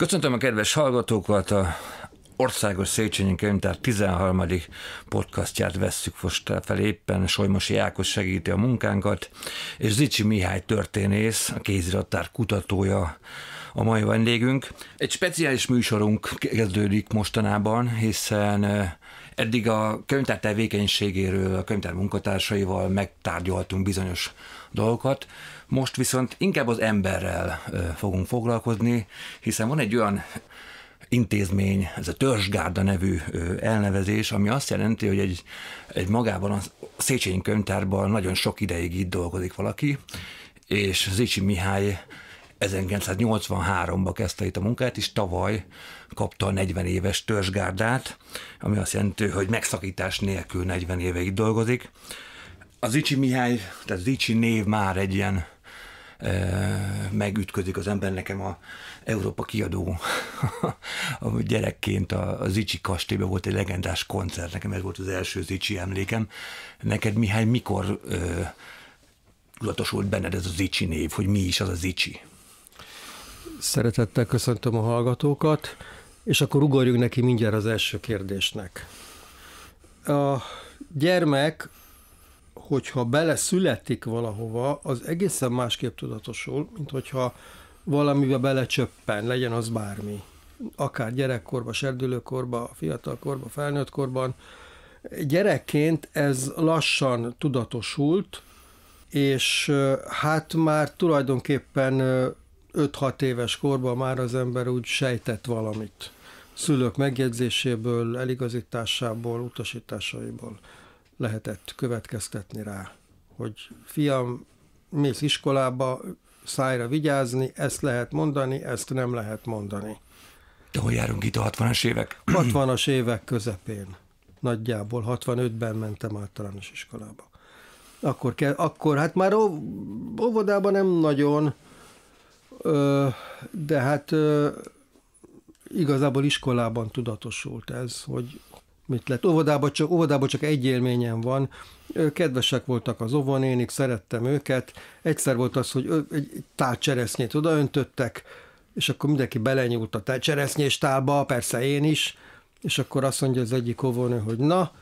Köszöntöm a kedves hallgatókat, a Országos Széchenyi Könyvtár 13. podcastját vesszük most fel éppen, Solymosi Ákos segíti a munkánkat, és Zicsi Mihály történész, a kézirattár kutatója, a mai vendégünk. Egy speciális műsorunk kezdődik mostanában, hiszen eddig a könyvtár tevékenységéről, a könyvtár munkatársaival megtárgyaltunk bizonyos dolgokat, most viszont inkább az emberrel fogunk foglalkozni, hiszen van egy olyan intézmény, ez a Törzsgárda nevű elnevezés, ami azt jelenti, hogy egy, egy magában a Széchenyi könyvtárban nagyon sok ideig itt dolgozik valaki, és Zicsi Mihály 1983-ban kezdte itt a munkát, és tavaly kapta a 40 éves törzsgárdát, ami azt jelenti, hogy megszakítás nélkül 40 éve itt dolgozik. A Zicsi Mihály, tehát Zicsi név már egy ilyen megütközik az ember. Nekem a Európa kiadó a gyerekként a, a Zicsi kastélyben volt egy legendás koncert, nekem ez volt az első Zicsi emlékem. Neked Mihály mikor ö, tudatosult benned ez a Zicsi név, hogy mi is az a Zicsi? Szeretettel köszöntöm a hallgatókat, és akkor ugorjunk neki mindjárt az első kérdésnek. A gyermek hogyha bele születik valahova, az egészen másképp tudatosul, mint hogyha valamibe belecsöppen, legyen az bármi. Akár gyerekkorba, serdülőkorban, fiatalkorba, felnőttkorban. Gyerekként ez lassan tudatosult, és hát már tulajdonképpen 5-6 éves korban már az ember úgy sejtett valamit. Szülők megjegyzéséből, eligazításából, utasításaiból lehetett következtetni rá, hogy fiam, mész iskolába, szájra vigyázni, ezt lehet mondani, ezt nem lehet mondani. De hol járunk itt a 60-as évek? 60-as évek közepén. Nagyjából 65-ben mentem általános iskolába. Akkor, ke, akkor hát már óvodában nem nagyon, de hát igazából iskolában tudatosult ez, hogy mit lett. Óvodában csak, óvodában csak egy élményem van. Kedvesek voltak az óvonénik, szerettem őket. Egyszer volt az, hogy egy tál cseresznyét odaöntöttek, és akkor mindenki belenyúlt a cseresznyés tálba, persze én is, és akkor azt mondja az egyik óvónő, hogy na,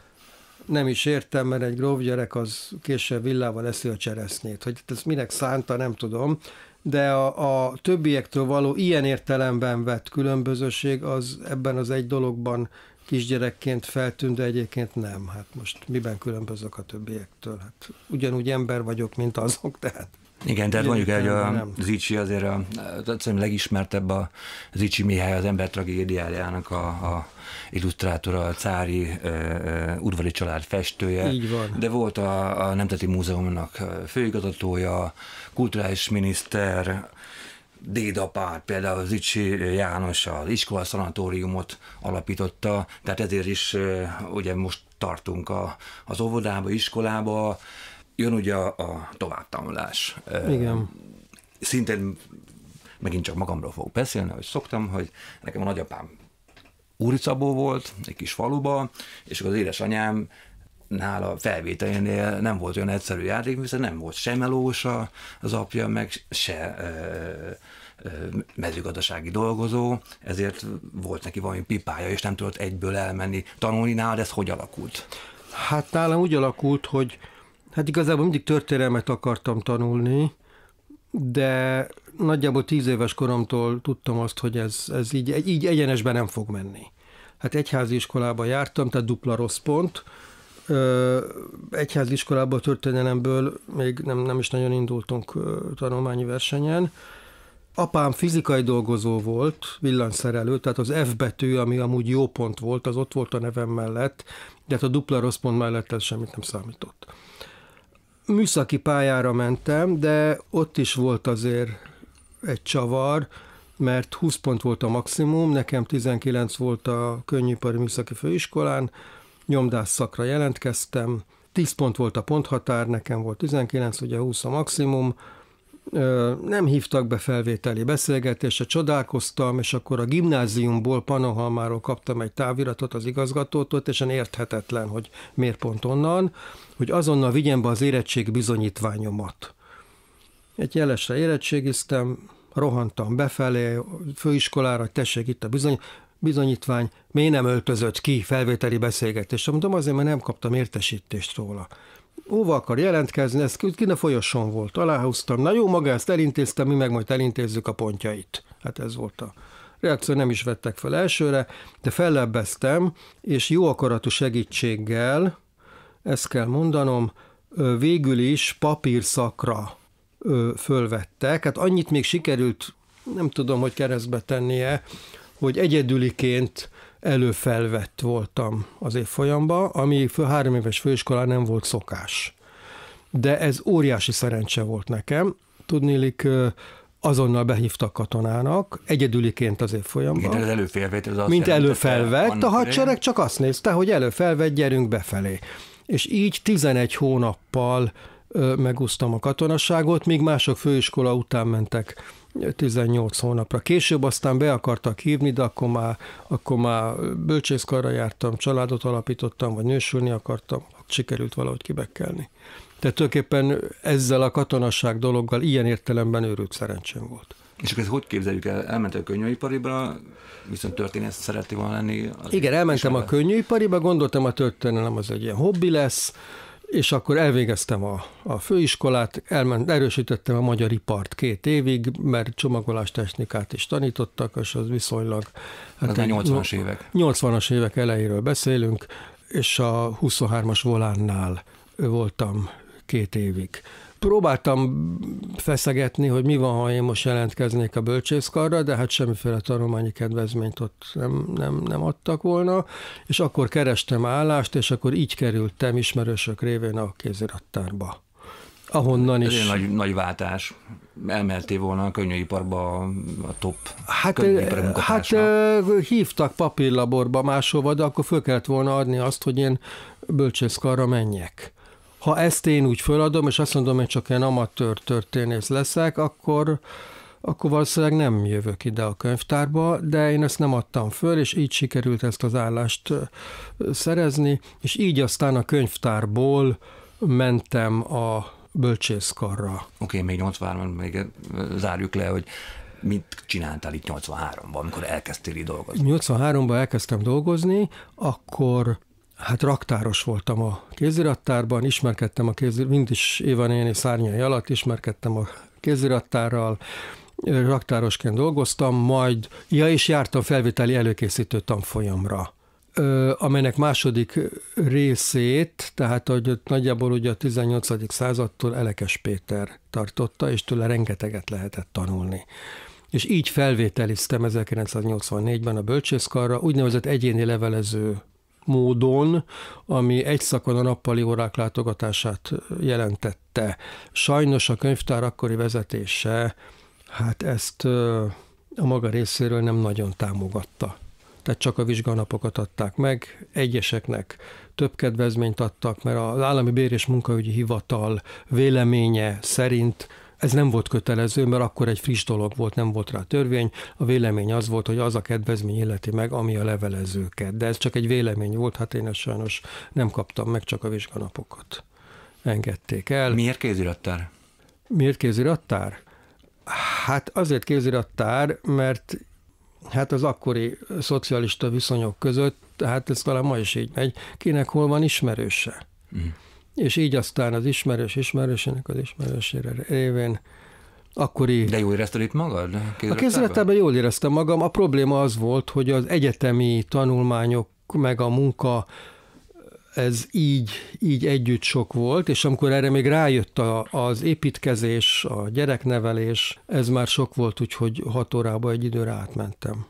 nem is értem, mert egy gróf gyerek az később villával eszi a cseresznyét. Hogy ez minek szánta, nem tudom, de a, a többiektől való ilyen értelemben vett különbözőség az ebben az egy dologban kisgyerekként feltűnt, de egyébként nem. Hát most miben különbözök a többiektől? Hát ugyanúgy ember vagyok, mint azok, tehát igen, tehát mondjuk egy a Zicsi azért a, a legismertebb a Zicsi Mihály, az ember tragédiájának a, a illusztrátora, a cári e, e, udvari család festője. Így van. De volt a, a Nemzeti Múzeumnak főigazgatója, kulturális miniszter, dédapár, például az Icsi János az iskola szanatóriumot alapította, tehát ezért is ugye most tartunk a, az óvodába, iskolába, jön ugye a, a továbbtanulás. Igen. Szintén megint csak magamról fogok beszélni, hogy szoktam, hogy nekem a nagyapám Úricabó volt, egy kis faluba, és akkor az édesanyám nála felvételénél nem volt olyan egyszerű játék, hiszen nem volt se melós az apja, meg se ö, ö, mezőgazdasági dolgozó, ezért volt neki valami pipája, és nem tudott egyből elmenni tanulni nálad, ez hogy alakult? Hát nálam úgy alakult, hogy hát igazából mindig történelmet akartam tanulni, de nagyjából tíz éves koromtól tudtam azt, hogy ez, ez így, így egyenesben nem fog menni. Hát egyházi iskolába jártam, tehát dupla rossz pont, egyházi iskolából, történelemből még nem, nem is nagyon indultunk tanulmányi versenyen. Apám fizikai dolgozó volt, villanyszerelő, tehát az F betű, ami amúgy jó pont volt, az ott volt a nevem mellett, de hát a dupla rossz pont mellett ez semmit nem számított. Műszaki pályára mentem, de ott is volt azért egy csavar, mert 20 pont volt a maximum, nekem 19 volt a könnyűipari műszaki főiskolán, nyomdás szakra jelentkeztem, 10 pont volt a ponthatár, nekem volt 19, ugye 20 a maximum, nem hívtak be felvételi beszélgetésre, csodálkoztam, és akkor a gimnáziumból, Panohalmáról kaptam egy táviratot az igazgatótól, teljesen érthetetlen, hogy miért pont onnan, hogy azonnal vigyem be az érettség bizonyítványomat. Egy jelesre érettségiztem, rohantam befelé, főiskolára, tessék itt a bizony, bizonyítvány, miért nem öltözött ki felvételi beszélgetésre. Mondom, azért, mert nem kaptam értesítést róla. Óva akar jelentkezni, ez kint a folyosón volt, aláhúztam, na jó, maga ezt elintéztem, mi meg majd elintézzük a pontjait. Hát ez volt a reakció, nem is vettek fel elsőre, de fellebbeztem, és jó akaratú segítséggel, ezt kell mondanom, végül is papírszakra fölvettek, hát annyit még sikerült, nem tudom, hogy keresztbe tennie, hogy egyedüliként előfelvett voltam az évfolyamba, ami fő három éves főiskolán nem volt szokás. De ez óriási szerencse volt nekem. Tudnélik, azonnal behívtak katonának, egyedüliként az évfolyamban. Mint az előfelvett, az azt Mint előfelvett, a hadsereg csak azt nézte, hogy előfelvett, gyerünk befelé. És így 11 hónappal megúsztam a katonaságot, míg mások főiskola után mentek 18 hónapra. Később aztán be akartak hívni, de akkor már, akkor már bölcsészkarra jártam, családot alapítottam, vagy nősülni akartam, sikerült valahogy kibekkelni. Tehát tulajdonképpen ezzel a katonasság dologgal ilyen értelemben őrült szerencsém volt. És akkor ezt hogy képzeljük el? elment a könnyűipariba, viszont történet szereti volna lenni? Igen, elmentem a könnyűipariba, gondoltam a történelem az egy ilyen hobbi lesz, és akkor elvégeztem a, a főiskolát, elment, erősítettem a magyar ipart két évig, mert technikát is tanítottak, és az viszonylag... Hát a 80-as évek. 80-as évek elejéről beszélünk, és a 23-as volánnál voltam két évig próbáltam feszegetni, hogy mi van, ha én most jelentkeznék a bölcsészkarra, de hát semmiféle tanulmányi kedvezményt ott nem, nem, nem adtak volna, és akkor kerestem állást, és akkor így kerültem ismerősök révén a kézirattárba. Ahonnan is. Ez egy nagy, nagy váltás. Elmehettél volna a könnyűiparba a top hát, hát hívtak papírlaborba máshova, de akkor föl kellett volna adni azt, hogy én bölcsészkarra menjek ha ezt én úgy föladom, és azt mondom, hogy csak én amatőr történész leszek, akkor, akkor valószínűleg nem jövök ide a könyvtárba, de én ezt nem adtam föl, és így sikerült ezt az állást szerezni, és így aztán a könyvtárból mentem a bölcsészkarra. Oké, okay, még 83-ban még zárjuk le, hogy mit csináltál itt 83-ban, amikor elkezdtél dolgozni? 83-ban elkezdtem dolgozni, akkor hát raktáros voltam a kézirattárban, ismerkedtem a kézirat, mind is Éva néni szárnyai alatt ismerkedtem a kézirattárral, raktárosként dolgoztam, majd, ja, és jártam felvételi előkészítő tanfolyamra amelynek második részét, tehát hogy nagyjából ugye a 18. századtól Elekes Péter tartotta, és tőle rengeteget lehetett tanulni. És így felvételiztem 1984-ben a bölcsészkarra úgynevezett egyéni levelező módon, ami egy szakon a nappali órák látogatását jelentette. Sajnos a könyvtár akkori vezetése hát ezt a maga részéről nem nagyon támogatta. Tehát csak a vizsganapokat adták meg, egyeseknek több kedvezményt adtak, mert az Állami Bér és Munkaügyi Hivatal véleménye szerint ez nem volt kötelező, mert akkor egy friss dolog volt, nem volt rá törvény. A vélemény az volt, hogy az a kedvezmény illeti meg, ami a levelezőket. De ez csak egy vélemény volt, hát én ezt sajnos nem kaptam meg, csak a vizsganapokat engedték el. Miért kézirattár? Miért kézirattár? Hát azért kézirattár, mert hát az akkori szocialista viszonyok között, hát ez talán ma is így megy, kinek hol van ismerőse. Mm. És így aztán az ismerős ismerősének az ismerősére révén akkori... De jól érezted itt magad? A kézületelben jól éreztem magam. A probléma az volt, hogy az egyetemi tanulmányok meg a munka ez így, így együtt sok volt, és amikor erre még rájött a, az építkezés, a gyereknevelés, ez már sok volt, úgyhogy hat órába egy időre átmentem.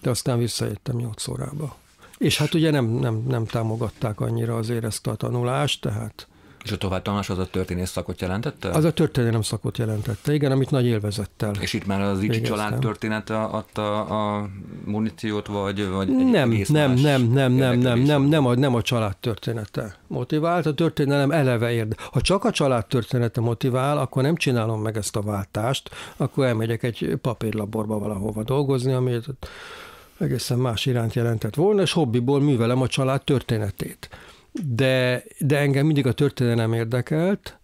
De aztán visszajöttem nyolc órába. És hát ugye nem, nem, nem támogatták annyira azért ezt a tanulást, tehát... És a tanulás az a történész szakot jelentette? Az a történelem szakot jelentette, igen, amit nagy élvezettel. És itt már az Icsi család története adta a muníciót, vagy, vagy nem, egész nem, nem, nem, nem, nem, nem, nem, nem, a, nem a család története motivált, a történelem eleve érde. Ha csak a család története motivál, akkor nem csinálom meg ezt a váltást, akkor elmegyek egy papírlaborba valahova dolgozni, amit egészen más iránt jelentett volna, és hobbiból művelem a család történetét. De, de engem mindig a történelem érdekelt,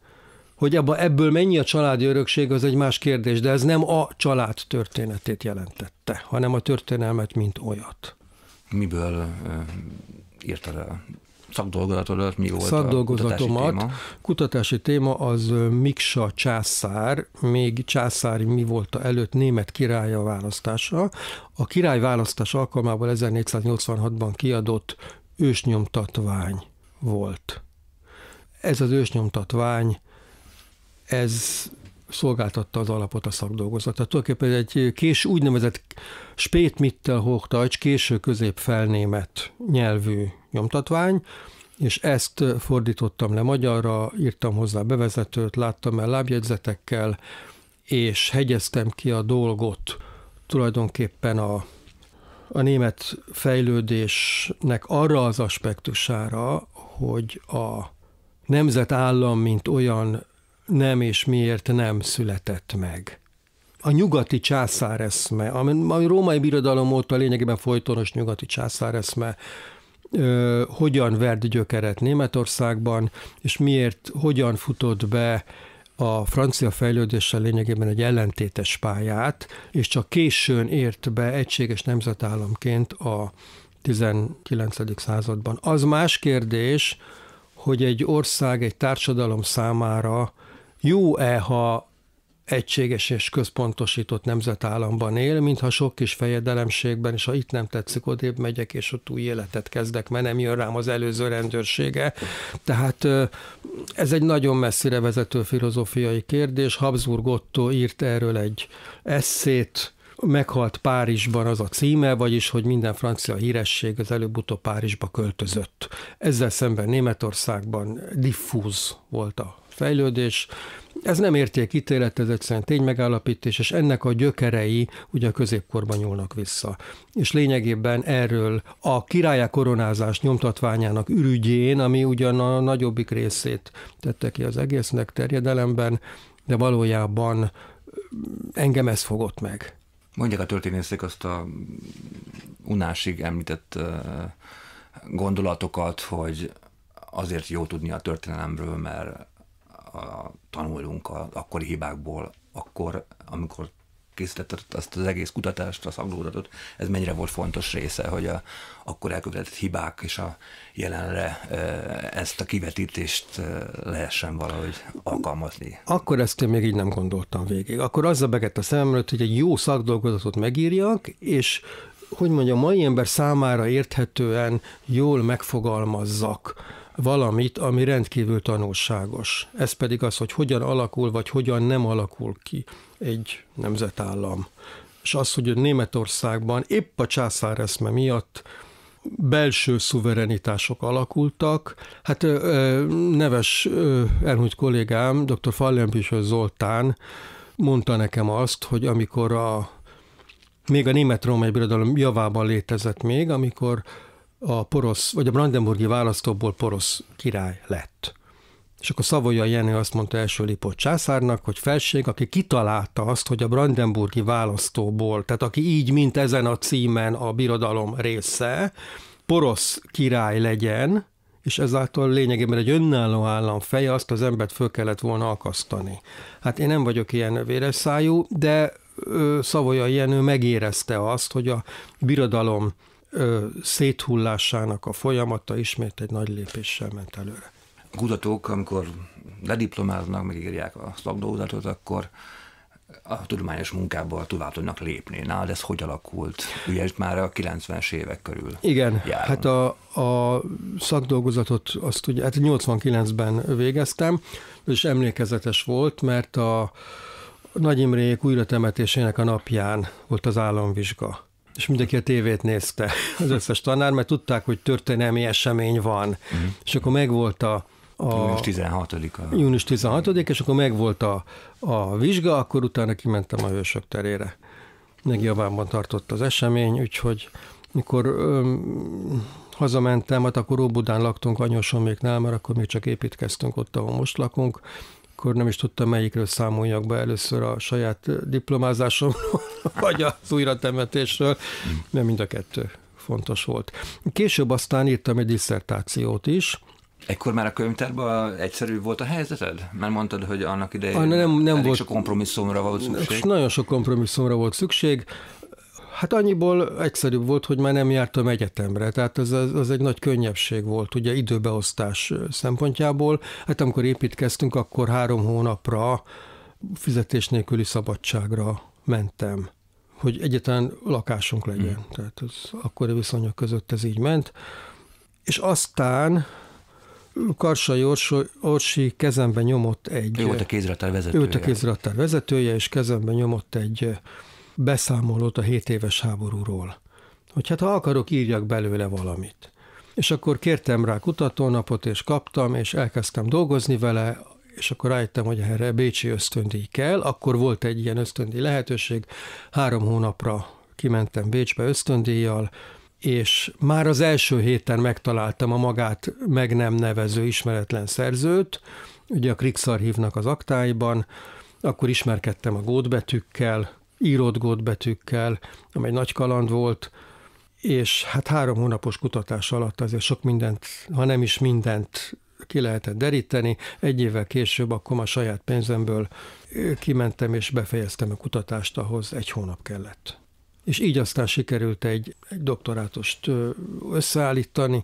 hogy abba, ebből mennyi a családi örökség, az egy más kérdés, de ez nem a család történetét jelentette, hanem a történelmet, mint olyat. Miből írtad el szakdolgozatodat mi volt Szakdolgozatomat, a kutatási téma? kutatási téma az Miksa császár, még császári mi volt előtt német királya választása. A király választás alkalmából 1486-ban kiadott ősnyomtatvány volt. Ez az ősnyomtatvány, ez szolgáltatta az alapot a szakdolgozat. Tehát tulajdonképpen egy kés, úgynevezett hochtajcs, késő felnémet nyelvű nyomtatvány, és ezt fordítottam le magyarra, írtam hozzá bevezetőt, láttam el lábjegyzetekkel, és hegyeztem ki a dolgot tulajdonképpen a, a német fejlődésnek arra az aspektusára, hogy a nemzetállam, mint olyan nem és miért nem született meg. A nyugati császáreszme, ami a római birodalom óta lényegében folytonos nyugati császáreszme, ö, hogyan verd gyökeret Németországban, és miért, hogyan futott be a francia fejlődéssel lényegében egy ellentétes pályát, és csak későn ért be egységes nemzetállamként a 19. században. Az más kérdés, hogy egy ország, egy társadalom számára jó-e, ha egységes és központosított nemzetállamban él, mintha sok kis fejedelemségben, és ha itt nem tetszik, odébb megyek, és ott új életet kezdek, mert nem jön rám az előző rendőrsége. Tehát ez egy nagyon messzire vezető filozófiai kérdés. Habsburg Otto írt erről egy eszét, meghalt Párizsban az a címe, vagyis, hogy minden francia híresség az előbb-utóbb Párizsba költözött. Ezzel szemben Németországban diffúz volt a fejlődés, ez nem ítélet, ez egyszerűen megállapítás, és ennek a gyökerei ugye a középkorban nyúlnak vissza. És lényegében erről a királya koronázás nyomtatványának ürügyén, ami ugyan a nagyobbik részét tette ki az egésznek terjedelemben, de valójában engem ez fogott meg. Mondják a történészek azt a unásig említett gondolatokat, hogy azért jó tudni a történelemről, mert a, tanulunk a akkori hibákból, akkor, amikor készítetted azt az egész kutatást, a szaglódatot, ez mennyire volt fontos része, hogy a akkor elkövetett hibák és a jelenre ezt a kivetítést lehessen valahogy alkalmazni. Akkor ezt én még így nem gondoltam végig. Akkor azzal begett a szemem előtt, hogy egy jó szakdolgozatot megírjak, és hogy mondjam, a mai ember számára érthetően jól megfogalmazzak valamit, ami rendkívül tanulságos. Ez pedig az, hogy hogyan alakul, vagy hogyan nem alakul ki egy nemzetállam. És az, hogy Németországban épp a császáreszme miatt belső szuverenitások alakultak. Hát neves elhúgy kollégám, dr. Fallenbüsöl Zoltán mondta nekem azt, hogy amikor a még a német római birodalom javában létezett még, amikor a porosz, vagy a brandenburgi választóból porosz király lett. És akkor Szavoya Jenő azt mondta első Lipót császárnak, hogy felség, aki kitalálta azt, hogy a brandenburgi választóból, tehát aki így, mint ezen a címen a birodalom része, porosz király legyen, és ezáltal lényegében egy önálló állam feje, azt az embert föl kellett volna akasztani. Hát én nem vagyok ilyen véres szájú, de Szavoya Jenő megérezte azt, hogy a birodalom ö, széthullásának a folyamata ismét egy nagy lépéssel ment előre. A kutatók, amikor lediplomáznak, megírják a szakdolgozatot, akkor a tudományos munkából tovább tudnak lépni. de ez hogy alakult? Ugye ez már a 90-es évek körül Igen, járunk. hát a, a szakdolgozatot azt ugye, hát 89-ben végeztem, és emlékezetes volt, mert a Nagy Imrék újra temetésének a napján volt az államvizsga és mindenki a tévét nézte, az összes tanár, mert tudták, hogy történelmi esemény van. Uh-huh. És akkor megvolt a, a június 16-a. Június 16 és akkor megvolt a, a vizsga, akkor utána kimentem a Hősök terére. Meg javában tartott az esemény, úgyhogy mikor öm, hazamentem, hát akkor Óbudán laktunk Anyosoméknál, mert akkor még csak építkeztünk ott, ahol most lakunk, akkor nem is tudtam, melyikről számoljak be először a saját diplomázásomról, vagy az újratemetésről, mert mind a kettő fontos volt. Később aztán írtam egy diszertációt is, Ekkor már a könyvtárban egyszerű volt a helyzeted? Mert mondtad, hogy annak idején a, nem, nem elég volt, sok kompromisszumra volt szükség. Nagyon sok kompromisszumra volt szükség. Hát annyiból egyszerűbb volt, hogy már nem jártam egyetemre, tehát az az az egy nagy könnyebbség volt, ugye időbeosztás szempontjából. Hát amikor építkeztünk, akkor három hónapra fizetés nélküli szabadságra mentem hogy egyetlen lakásunk legyen. Mm. Tehát az akkori viszonyok között ez így ment. És aztán Karsa Orsi, Orsi kezembe nyomott egy... Ő volt a kézraktár vezetője. Ő volt a vezetője, és kezembe nyomott egy beszámolót a 7 éves háborúról, hogy hát ha akarok, írjak belőle valamit. És akkor kértem rá kutatónapot, és kaptam, és elkezdtem dolgozni vele, és akkor rájöttem, hogy erre Bécsi ösztöndíj kell, akkor volt egy ilyen ösztöndíj lehetőség, három hónapra kimentem Bécsbe ösztöndíjjal, és már az első héten megtaláltam a magát meg nem nevező ismeretlen szerzőt, ugye a Krixarchívnak az aktáiban, akkor ismerkedtem a gótbetűkkel, írott betűkkel, amely nagy kaland volt, és hát három hónapos kutatás alatt azért sok mindent, ha nem is mindent ki lehetett deríteni. Egy évvel később akkor a saját pénzemből kimentem és befejeztem a kutatást, ahhoz egy hónap kellett. És így aztán sikerült egy, egy doktorátost összeállítani,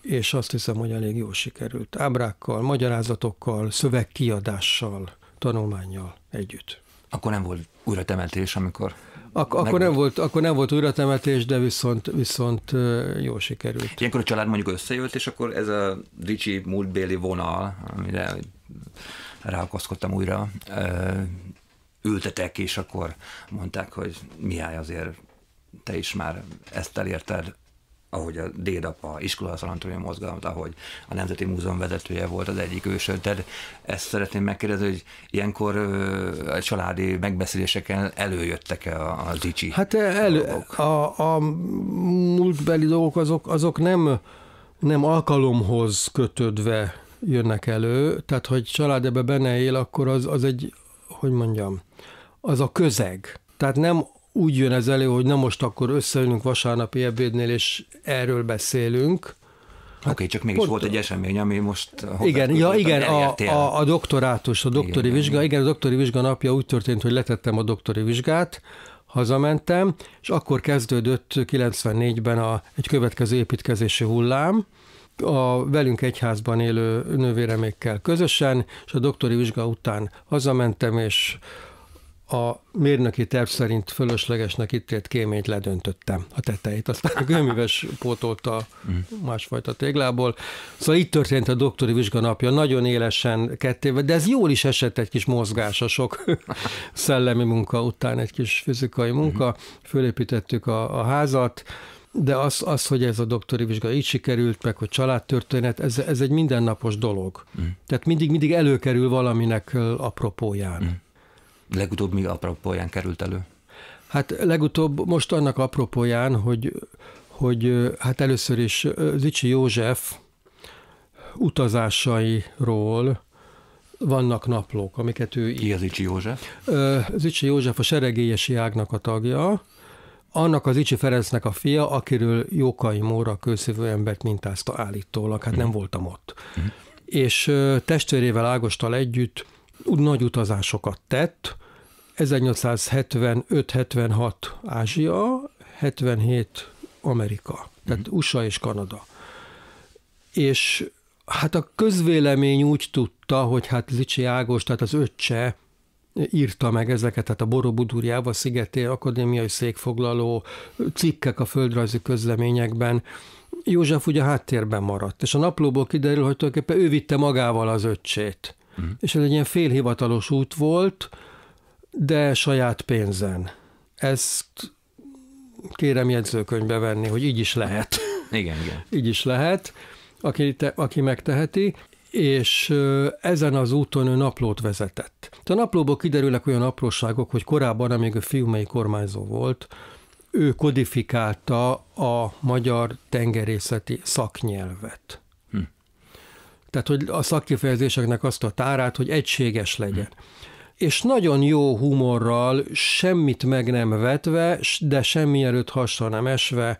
és azt hiszem, hogy elég jól sikerült. Ábrákkal, magyarázatokkal, szövegkiadással, tanulmányjal együtt. Akkor nem volt újra amikor Ak- akkor, nem volt, akkor nem volt újra de viszont, viszont jól sikerült. Ilyenkor a család mondjuk összejött, és akkor ez a Ricsi múltbéli vonal, amire ráakaszkodtam újra, ültetek, és akkor mondták, hogy Mihály azért te is már ezt elérted, ahogy a dédapa iskola San mozgalmat, ahogy a Nemzeti Múzeum vezetője volt az egyik ősön. Tehát ezt szeretném megkérdezni, hogy ilyenkor a családi megbeszéléseken előjöttek-e a, a dicsi Hát e, el a, a múltbeli dolgok azok, azok nem, nem alkalomhoz kötődve jönnek elő, tehát hogy család ebbe benne él, akkor az, az egy, hogy mondjam, az a közeg. Tehát nem úgy jön ez elő, hogy na most akkor összeülünk vasárnapi ebédnél, és erről beszélünk. Oké, okay, hát csak mégis pont... volt egy esemény, ami most... Igen, ja, igen a, a, a doktorátus, a doktori igen, vizsga, igen. igen, a doktori vizsga napja úgy történt, hogy letettem a doktori vizsgát, hazamentem, és akkor kezdődött 94-ben a, egy következő építkezési hullám, a velünk egyházban élő nővéremékkel közösen, és a doktori vizsga után hazamentem, és a mérnöki terv szerint fölöslegesnek ítélt kéményt ledöntöttem a tetejét, aztán a gőműves pótolta mhm. másfajta téglából. Szóval itt történt a doktori vizsganapja, nagyon élesen kettéve, de ez jól is esett egy kis mozgás a sok szellemi munka után, egy kis fizikai mhm. munka, fölépítettük a, a házat, de az, az, hogy ez a doktori vizsga így sikerült, meg hogy családtörténet, ez, ez egy mindennapos dolog. Mhm. Tehát mindig, mindig előkerül valaminek apropóján legutóbb mi apropóján került elő? Hát legutóbb most annak apropóján, hogy, hogy hát először is Zicsi József utazásairól vannak naplók, amiket ő ír. Ki az Zicsi József? Zicsi József a seregélyesi ágnak a tagja, annak az Icsi Ferencnek a fia, akiről Jókai Móra kőszívő embert mintázta állítólag, hát mm. nem voltam ott. Mm. És testvérével Ágostal együtt úgy nagy utazásokat tett, 1875-76 Ázsia, 77 Amerika, tehát uh-huh. Mhm. USA és Kanada. És hát a közvélemény úgy tudta, hogy hát Zicsi Ágos, tehát az öccse írta meg ezeket, tehát a Borobudurjáva szigeté akadémiai székfoglaló cikkek a földrajzi közleményekben. József ugye háttérben maradt, és a naplóból kiderül, hogy tulajdonképpen ő vitte magával az öccsét uh-huh. és ez egy ilyen félhivatalos út volt, de saját pénzen. Ezt kérem jegyzőkönyvbe venni, hogy így is lehet. Igen, igen. így is lehet, aki, te, aki megteheti, és ezen az úton ő naplót vezetett. A naplóból kiderülnek olyan apróságok, hogy korábban, amíg a fiumei kormányzó volt, ő kodifikálta a magyar tengerészeti szaknyelvet. Tehát, hogy a szakkifejezéseknek azt a tárát, hogy egységes legyen. Hm. És nagyon jó humorral, semmit meg nem vetve, de semmi előtt hasra nem esve,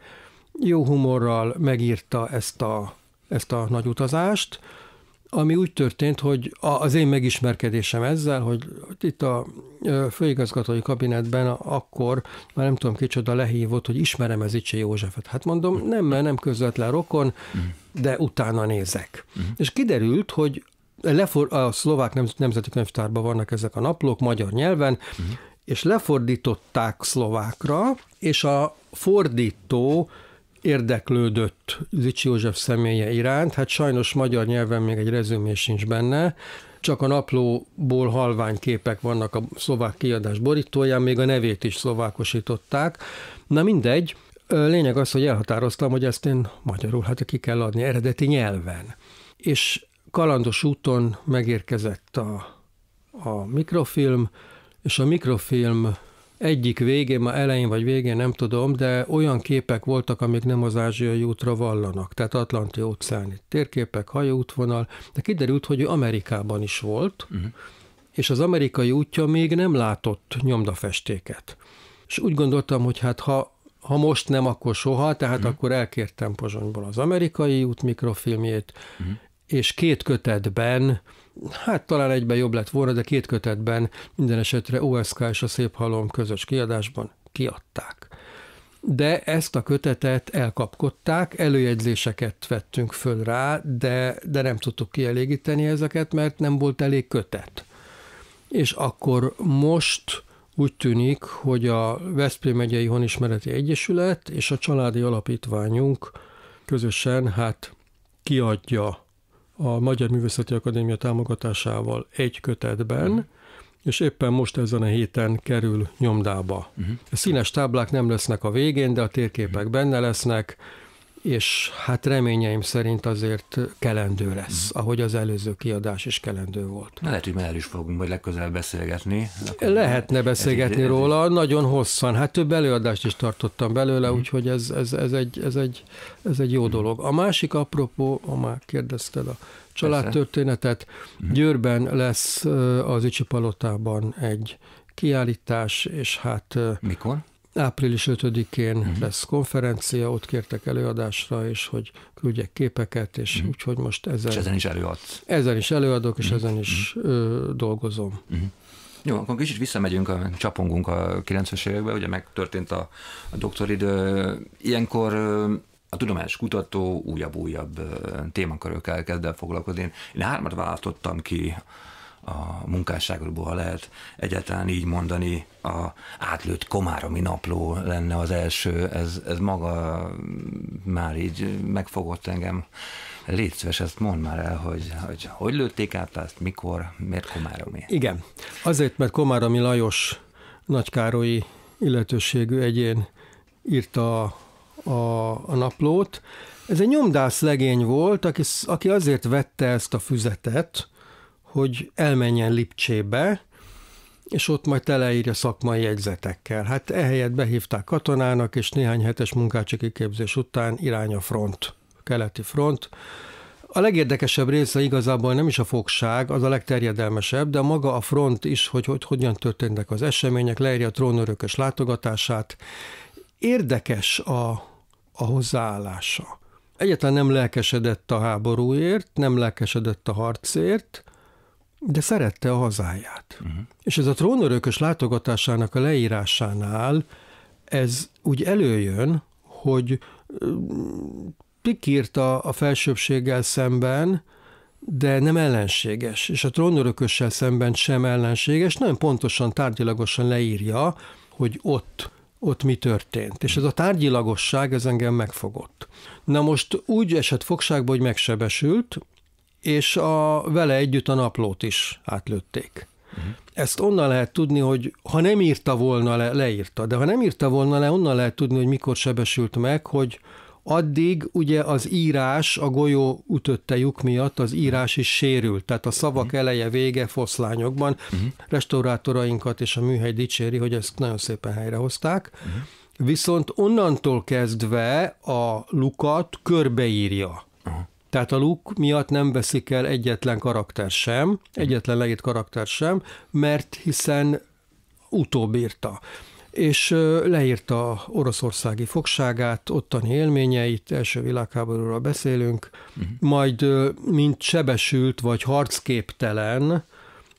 jó humorral megírta ezt a, ezt a nagy utazást ami úgy történt, hogy az én megismerkedésem ezzel, hogy itt a főigazgatói kabinetben akkor, már nem tudom kicsoda lehívott, hogy ismerem ez Icsi Józsefet. Hát mondom, nem, mert nem közvetlen rokon, de utána nézek. Uh-huh. És kiderült, hogy lefor, a szlovák nemz, nemzeti könyvtárban vannak ezek a naplók magyar nyelven, uh-huh. és lefordították szlovákra, és a fordító érdeklődött Zicsi József személye iránt. Hát sajnos magyar nyelven még egy rezümé sincs benne, csak a naplóból halvány képek vannak a szlovák kiadás borítóján, még a nevét is szlovákosították. Na mindegy, lényeg az, hogy elhatároztam, hogy ezt én magyarul hát ki kell adni eredeti nyelven. És kalandos úton megérkezett a, a mikrofilm, és a mikrofilm egyik végén, ma elején vagy végén nem tudom, de olyan képek voltak, amik nem az ázsiai útra vallanak, tehát Atlanti óceáni térképek, hajóútvonal, de kiderült, hogy ő Amerikában is volt, uh-huh. és az amerikai útja még nem látott nyomdafestéket. És úgy gondoltam, hogy hát ha ha most nem, akkor soha, tehát uh-huh. akkor elkértem Pozsonyból az amerikai út mikrofilmjét, uh-huh. és két kötetben hát talán egyben jobb lett volna, de két kötetben minden esetre OSK és a Szép Halom közös kiadásban kiadták. De ezt a kötetet elkapkodták, előjegyzéseket vettünk föl rá, de, de nem tudtuk kielégíteni ezeket, mert nem volt elég kötet. És akkor most úgy tűnik, hogy a Veszprém megyei Honismereti Egyesület és a Családi Alapítványunk közösen hát kiadja a Magyar Művészeti Akadémia támogatásával egy kötetben, uh-huh. és éppen most ezen a héten kerül nyomdába. Uh-huh. Mhm. A színes táblák nem lesznek a végén, de a térképek uh-huh. benne lesznek, és hát reményeim szerint azért kelendő lesz, mhm. ahogy az előző kiadás is kelendő volt. Na, lehet, hogy már is fogunk majd legközelebb beszélgetni. Akkor Lehetne beszélgetni ez, ez, róla, nagyon hosszan. Hát több előadást is tartottam belőle, mm. úgyhogy ez, ez, ez, egy, ez, egy, ez egy jó mm. dolog. A másik apropó, ha már kérdezted a családtörténetet, mm. Győrben lesz az Icsi Palotában egy kiállítás, és hát... Mikor? április 5-én uh-huh. Mhm. lesz konferencia, ott kértek előadásra, és hogy küldjek képeket, és uh-huh. úgyhogy most ezen... És ezen is előadsz. Ezen is előadok, és uh-huh. ezen is uh-huh. ö, dolgozom. Uh-huh. Jó, akkor kicsit visszamegyünk, a, csapongunk a 90-es évekbe, ugye megtörtént a, a doktorid. Ilyenkor a tudományos kutató újabb-újabb témakörökkel kezd el foglalkozni. Én hármat választottam ki a munkásságról, ha lehet egyáltalán így mondani, a átlőtt komáromi napló lenne az első, ez, ez maga már így megfogott engem. Légy szíves, ezt mondd már el, hogy hogy, hogy lőtték át azt, mikor, miért komáromi? Igen, azért, mert komáromi Lajos nagykárolyi illetőségű egyén írta a, a, a naplót. Ez egy nyomdász legény volt, aki, aki azért vette ezt a füzetet, hogy elmenjen Lipcsébe, és ott majd teleírja szakmai jegyzetekkel. Hát ehelyett behívták katonának, és néhány hetes munkácsi képzés után irány a front, keleti front. A legérdekesebb része igazából nem is a fogság, az a legterjedelmesebb, de maga a front is, hogy, hogy hogyan történnek az események, leírja a trónörökös látogatását. Érdekes a, a hozzáállása. Egyetlen nem lelkesedett a háborúért, nem lelkesedett a harcért, de szerette a hazáját. Uh-huh. És ez a trónörökös látogatásának a leírásánál ez úgy előjön, hogy pikírta a felsőbséggel szemben, de nem ellenséges, és a trónörökössel szemben sem ellenséges, nagyon pontosan, tárgyilagosan leírja, hogy ott, ott mi történt. És ez a tárgyilagosság, ez engem megfogott. Na most úgy esett fogságba, hogy megsebesült, és a, vele együtt a naplót is átlőtték. Uh-huh. Ezt onnan lehet tudni, hogy ha nem írta volna le, leírta, de ha nem írta volna le, onnan lehet tudni, hogy mikor sebesült meg, hogy addig ugye az írás, a golyó ütötte lyuk miatt az írás is sérült, tehát a szavak uh-huh. eleje, vége foszlányokban. Uh-huh. Restaurátorainkat és a műhely dicséri, hogy ezt nagyon szépen helyrehozták. Uh-huh. Viszont onnantól kezdve a lukat körbeírja tehát a Luke miatt nem veszik el egyetlen karakter sem, mhm. egyetlen leírt karakter sem, mert hiszen utóbb írta és leírta oroszországi fogságát, ottani élményeit, első világháborúról beszélünk, uh-huh. majd mint sebesült vagy harcképtelen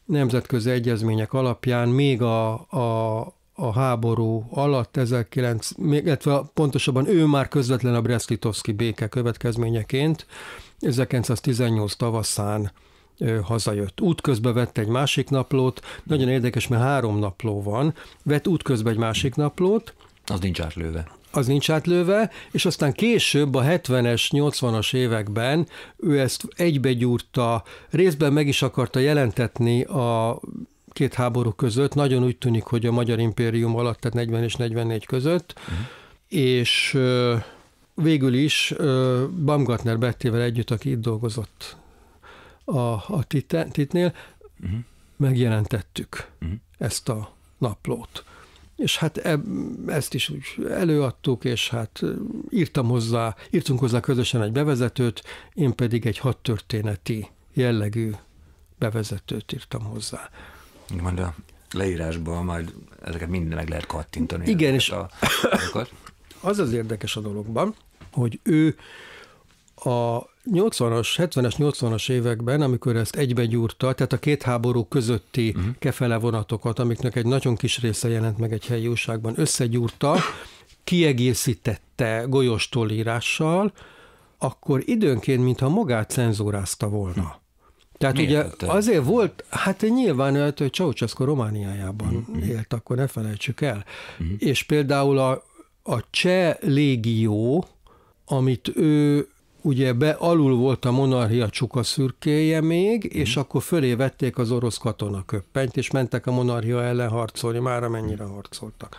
nemzetközi egyezmények alapján még a, a a háború alatt, 19, illetve pontosabban ő már közvetlen a Breszlitovszki béke következményeként 1918 tavaszán hazajött. Útközbe vett egy másik naplót, nagyon érdekes, mert három napló van, vett útközbe egy másik naplót. Az nincs átlőve. Az nincs átlőve, és aztán később a 70-es, 80-as években ő ezt egybegyúrta, részben meg is akarta jelentetni a két háború között, nagyon úgy tűnik, hogy a Magyar Impérium alatt, tehát 40 és 44 között, uh-huh. és végül is Bamgatner Bettével együtt, aki itt dolgozott a, a titnél, uh-huh. megjelentettük uh-huh. ezt a naplót. És hát e, ezt is úgy előadtuk, és hát írtam hozzá, írtunk hozzá közösen egy bevezetőt, én pedig egy hadtörténeti jellegű bevezetőt írtam hozzá. Majd a leírásban majd ezeket mind meg lehet kattintani. Igen, és a, az az érdekes a dologban, hogy ő a 80-as, 70-es, 80-as években, amikor ezt egybe gyúrta, tehát a két háború közötti uh-huh. kefele vonatokat, amiknek egy nagyon kis része jelent meg egy helyi újságban, összegyúrta, kiegészítette golyostól írással, akkor időnként, mintha magát cenzúrázta volna. Tehát Miért ugye te? azért volt, hát nyilván olyan, hogy hát Csaucseszko Romániájában mm-hmm. élt, akkor ne felejtsük el. Mm-hmm. És például a, a cseh légió, amit ő ugye be, alul volt a monarchia csuka szürkéje még, mm. és akkor fölé vették az orosz katonaköppenyt, és mentek a monarchia ellen harcolni, már amennyire mhm. harcoltak.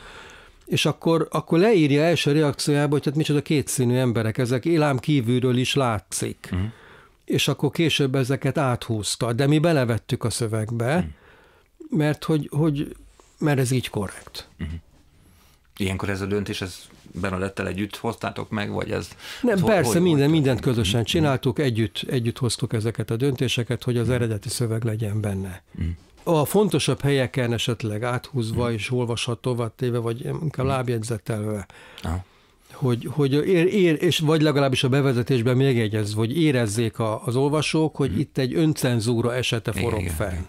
És akkor, akkor leírja első reakciójában, hogy hát micsoda kétszínű emberek, ezek élám kívülről is látszik. Mm és akkor később ezeket áthúzta, de mi belevettük a szövegbe, mhm. mert hogy, hogy mert ez így korrekt. Mhm. Ilyenkor ez a döntés, ez Benedettel együtt hoztátok meg, vagy ez? Nem, ez persze, hogy, minden, mindent közösen mhm. csináltuk, együtt, együtt hoztuk ezeket a döntéseket, hogy az eredeti szöveg legyen benne. Mm. A fontosabb helyeken esetleg áthúzva mm. és olvashatóvá téve, vagy inkább mm. lábjegyzetelve. Ah hogy, hogy ér, ér, és vagy legalábbis a bevezetésben még egyez, hogy érezzék a, az olvasók, hogy mm. itt egy öncenzúra esete forog igen, fel. Igen,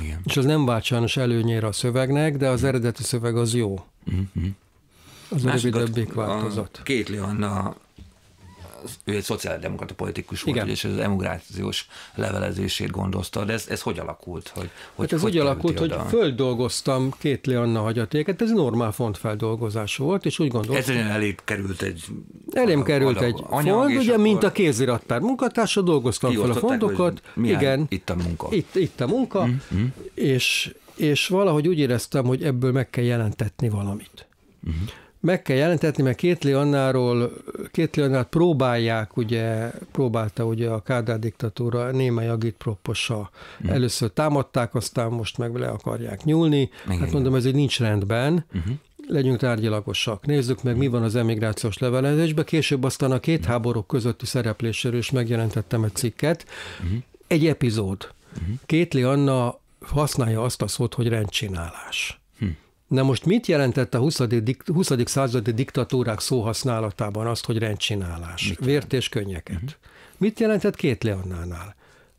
igen. És az nem vált sajnos előnyére a szövegnek, de az eredeti szöveg az jó. Mm-hmm. Az a rövidebbik változat. A két ő egy szociáldemokrata politikus volt, Igen. és az emigrációs levelezését gondozta, de ez, ez hogy alakult? Hogy, hogy, hát ez hogy úgy alakult, hogy földolgoztam két Leanna hagyatéket, ez normál fontfeldolgozás volt, és úgy gondoltam. Ezen elég került egy Elém került egy anyag, font, ugye, akkor... mint a kézirattár munkatársa, dolgoztam fel a fontokat. Igen. Itt a munka. Itt, itt a munka, mm-hmm. és, és valahogy úgy éreztem, hogy ebből meg kell jelentetni valamit. Mm-hmm meg kell jelentetni, mert két Leonnáról, két Leonnát próbálják, ugye, próbálta ugye a Kádár diktatúra némely agitproposa. Mm. Először támadták, aztán most meg le akarják nyúlni. Igen, hát mondom, ez így nincs rendben. Uh-huh. Legyünk tárgyalagosak. Nézzük meg, mi van az emigrációs levelezésben. Később aztán a két mhm. háborúk közötti szerepléséről is megjelentettem egy cikket. Uh-huh. Egy epizód. Uh-huh. Kétli Anna használja azt a szót, hogy rendcsinálás. Na most mit jelentett a 20. Dik, 20. századi diktatúrák szóhasználatában azt, hogy rendcsinálás, mit vért és könnyeket? Uh-huh. Mit jelentett két Leonnánál?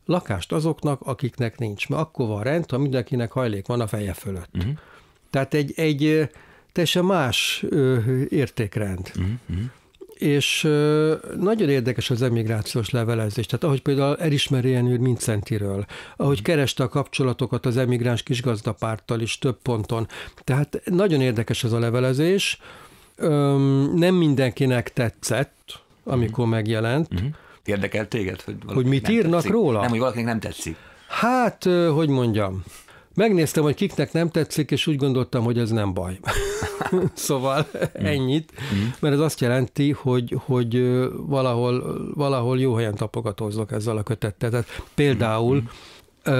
Lakást azoknak, akiknek nincs, mert akkor van rend, ha mindenkinek hajlék van a feje fölött. Uh-huh. Tehát egy, egy teljesen más ö, értékrend. Uh-huh és nagyon érdekes az emigrációs levelezés. Tehát ahogy például elismeri Jenő Mincentiről, ahogy mm. kereste a kapcsolatokat az emigráns kisgazdapárttal is több ponton. Tehát nagyon érdekes ez a levelezés. Öm, nem mindenkinek tetszett, amikor mm-hmm. megjelent. Uh-huh. téged, hogy, hogy mit írnak tetszik. róla? Nem, hogy valakinek nem tetszik. Hát, hogy mondjam, Megnéztem, hogy kiknek nem tetszik, és úgy gondoltam, hogy ez nem baj. szóval mm. ennyit, mm. mert ez azt jelenti, hogy, hogy valahol, valahol jó helyen tapogatózok ezzel a kötettel. Tehát például mm.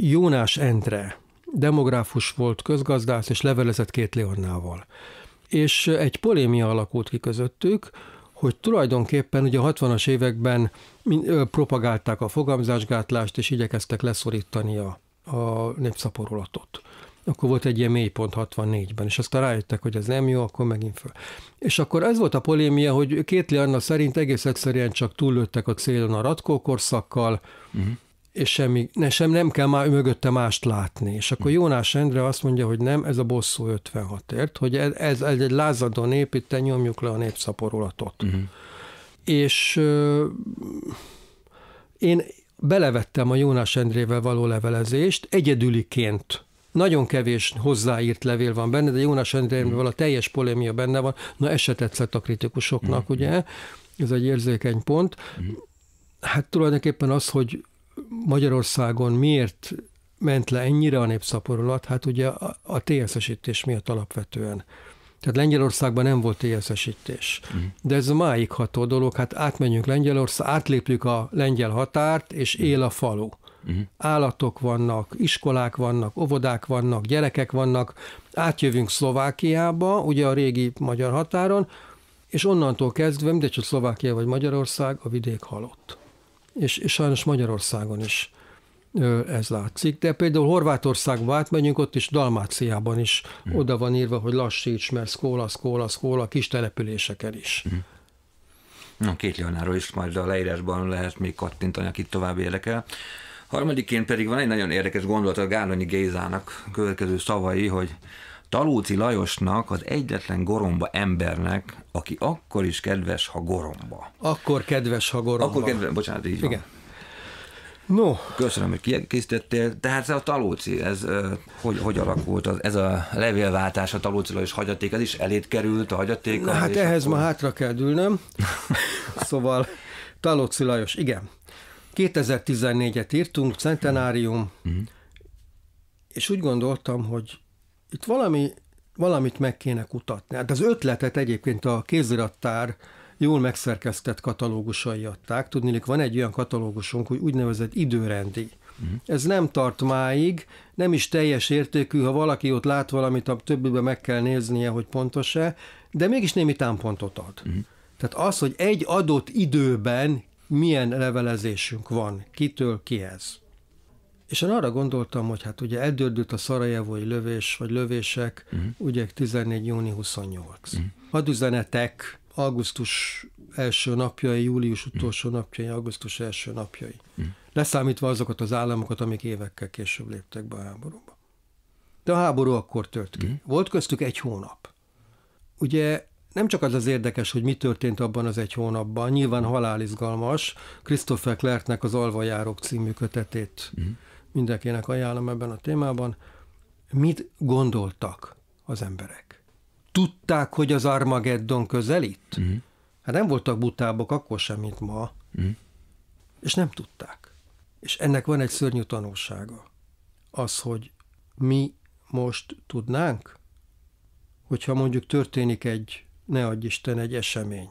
Jónás Endre, demográfus volt, közgazdász, és levelezett két Leonnával. És egy polémia alakult ki közöttük, hogy tulajdonképpen ugye a 60-as években propagálták a fogamzásgátlást, és igyekeztek leszorítani a a népszaporulatot. Akkor volt egy ilyen mélypont 64-ben, és aztán rájöttek, hogy ez nem jó, akkor megint föl. És akkor ez volt a polémia, hogy Kétli Anna szerint egész egyszerűen csak túllőttek a célon a Ratkó korszakkal, uh-huh és semmi, ne, sem nem kell már mögötte mást látni. És akkor mhm. Jónás Endre azt mondja, hogy nem, ez a bosszú 56-ért, hogy ez, ez, ez egy lázadó nép, itt nyomjuk le a népszaporulatot. Uh-huh. És euh, én belevettem a Jónás Endrével való levelezést egyedüliként. Nagyon kevés hozzáírt levél van benne, de Jónás Endrével a teljes polémia benne van. Na ez se tetszett a kritikusoknak, ugye? Ez egy érzékeny pont. Hát tulajdonképpen az, hogy Magyarországon miért ment le ennyire a népszaporulat, hát ugye a, a TSZ-esítés miatt alapvetően. Tehát Lengyelországban nem volt éhezesítés. Uh-huh. Mhm. De ez a máig ható dolog, hát átmenjünk Lengyelország, átlépjük a lengyel határt, és uh-huh. él a falu. Uh-huh. Állatok vannak, iskolák vannak, óvodák vannak, gyerekek vannak, átjövünk Szlovákiába, ugye a régi magyar határon, és onnantól kezdve, mindegy, hogy Szlovákia vagy Magyarország, a vidék halott. És, és sajnos Magyarországon is ez látszik. De például Horvátországba átmegyünk, ott is Dalmáciában is mm. oda van írva, hogy lassíts, mert szkóla, szkóla, szkóla, kis településeken is. Mm. Na, két Leonáról is majd a leírásban lehet még kattintani, akit tovább érdekel. Harmadiként pedig van egy nagyon érdekes gondolat a Gálonyi Gézának következő szavai, hogy Talóci Lajosnak az egyetlen goromba embernek, aki akkor is kedves, ha goromba. Akkor kedves, ha goromba. Akkor kedves, bocsánat, így Igen. Van. No. Köszönöm, hogy kiegészítettél. Tehát ez a talóci, ez hogy, hogy alakult? Ez a levélváltás a talócira és hagyaték, ez is elét került a hagyaték. Na, hát ehhez akkor... ma hátra kell dülnöm. szóval Talóci Lajos, igen. 2014-et írtunk, centenárium, mhm. és úgy gondoltam, hogy itt valami, valamit meg kéne kutatni. Hát az ötletet egyébként a kézirattár jól megszerkesztett katalógusai adták. Tudnélik, van egy olyan katalógusunk, hogy úgynevezett időrendi. Uh-huh. Ez nem tart máig, nem is teljes értékű, ha valaki ott lát valamit, a többibe meg kell néznie, hogy pontos-e, de mégis némi támpontot ad. Uh-huh. Tehát az, hogy egy adott időben milyen levelezésünk van, kitől kihez. És én arra gondoltam, hogy hát ugye eldördült a szarajevói lövés, vagy lövések, uh-huh. ugye 14. júni 28. Uh-huh. Hadüzenetek, augusztus első napjai, július utolsó napjai, augusztus első napjai. Hm. Leszámítva azokat az államokat, amik évekkel később léptek be a háborúba. De a háború akkor tört ki. Hm. Volt köztük egy hónap. Ugye nem csak az az érdekes, hogy mi történt abban az egy hónapban, nyilván halálizgalmas, Christopher Klerknek az Alvajárok című kötetét hm. mindenkinek ajánlom ebben a témában, mit gondoltak az emberek tudták, hogy az Armageddon közelít? Uh-huh. Mhm. Hát nem voltak butábok akkor sem, mint ma. Uh-huh. És nem tudták. És ennek van egy szörnyű tanulsága. Az, hogy mi most tudnánk, hogyha mondjuk történik egy, ne adj Isten, egy esemény.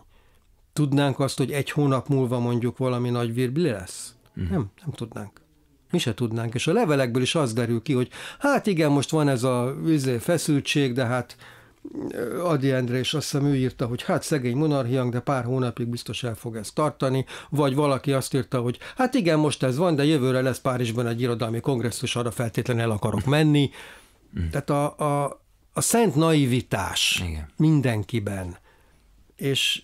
Tudnánk azt, hogy egy hónap múlva mondjuk valami nagy virbli lesz? Uh-huh. Nem, nem tudnánk. Mi se tudnánk. És a levelekből is az derül ki, hogy hát igen, most van ez a izé, feszültség, de hát Adi Endre, azt hiszem ő írta, hogy hát szegény monarchiánk, de pár hónapig biztos el fog ezt tartani, vagy valaki azt írta, hogy hát igen, most ez van, de jövőre lesz Párizsban egy irodalmi kongresszus, arra feltétlenül el akarok menni. Hmm. Tehát a, a, a szent naivitás igen. mindenkiben, és,